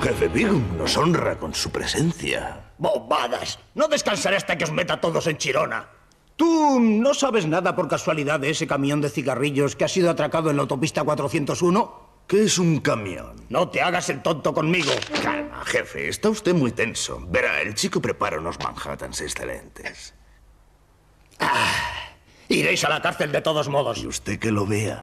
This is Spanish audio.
Jefe Bigum nos honra con su presencia. ¡Bobadas! No descansaré hasta que os meta a todos en Chirona. Tú no sabes nada por casualidad de ese camión de cigarrillos que ha sido atracado en la autopista 401. ¿Qué es un camión? No te hagas el tonto conmigo. Calma, jefe, está usted muy tenso. Verá, el chico prepara unos Manhattans excelentes. Ah, iréis a la cárcel de todos modos. Y usted que lo vea.